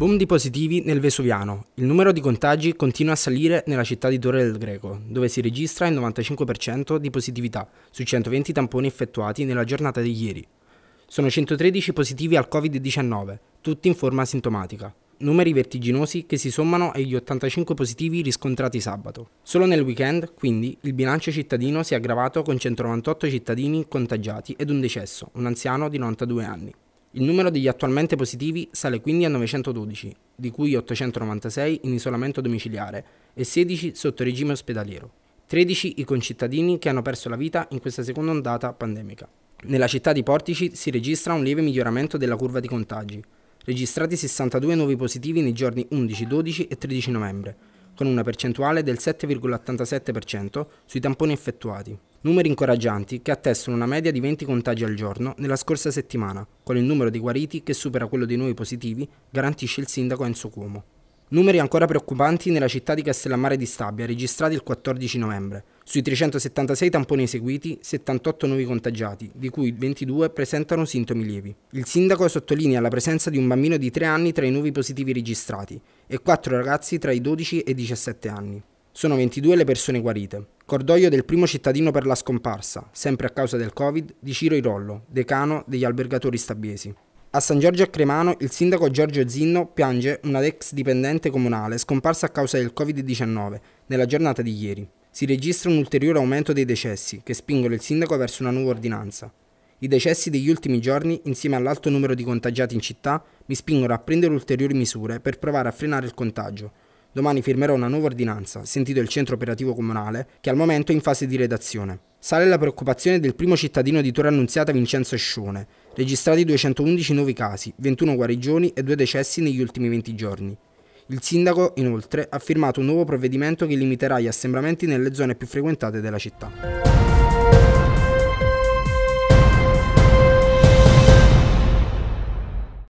Boom di positivi nel Vesuviano. Il numero di contagi continua a salire nella città di Torre del Greco, dove si registra il 95% di positività su 120 tamponi effettuati nella giornata di ieri. Sono 113 positivi al Covid-19, tutti in forma sintomatica. Numeri vertiginosi che si sommano agli 85 positivi riscontrati sabato. Solo nel weekend, quindi, il bilancio cittadino si è aggravato con 198 cittadini contagiati ed un decesso, un anziano di 92 anni. Il numero degli attualmente positivi sale quindi a 912, di cui 896 in isolamento domiciliare e 16 sotto regime ospedaliero. 13 i concittadini che hanno perso la vita in questa seconda ondata pandemica. Nella città di Portici si registra un lieve miglioramento della curva di contagi, registrati 62 nuovi positivi nei giorni 11, 12 e 13 novembre, con una percentuale del 7,87% sui tamponi effettuati. Numeri incoraggianti che attestano una media di 20 contagi al giorno nella scorsa settimana, con il numero di guariti che supera quello dei nuovi positivi, garantisce il sindaco Enzo Cuomo. Numeri ancora preoccupanti nella città di Castellammare di Stabia, registrati il 14 novembre. Sui 376 tamponi eseguiti, 78 nuovi contagiati, di cui 22 presentano sintomi lievi. Il sindaco sottolinea la presenza di un bambino di 3 anni tra i nuovi positivi registrati e 4 ragazzi tra i 12 e i 17 anni. Sono 22 le persone guarite. Cordoglio del primo cittadino per la scomparsa, sempre a causa del Covid, di Ciro Irollo, decano degli albergatori stabiesi. A San Giorgio a Cremano il sindaco Giorgio Zinno piange una ex dipendente comunale scomparsa a causa del Covid-19 nella giornata di ieri. Si registra un ulteriore aumento dei decessi che spingono il sindaco verso una nuova ordinanza. I decessi degli ultimi giorni, insieme all'alto numero di contagiati in città, mi spingono a prendere ulteriori misure per provare a frenare il contagio, Domani firmerò una nuova ordinanza, sentito il centro operativo comunale, che al momento è in fase di redazione. Sale la preoccupazione del primo cittadino di Torre Annunziata Vincenzo Escione, registrati 211 nuovi casi, 21 guarigioni e 2 decessi negli ultimi 20 giorni. Il sindaco, inoltre, ha firmato un nuovo provvedimento che limiterà gli assembramenti nelle zone più frequentate della città.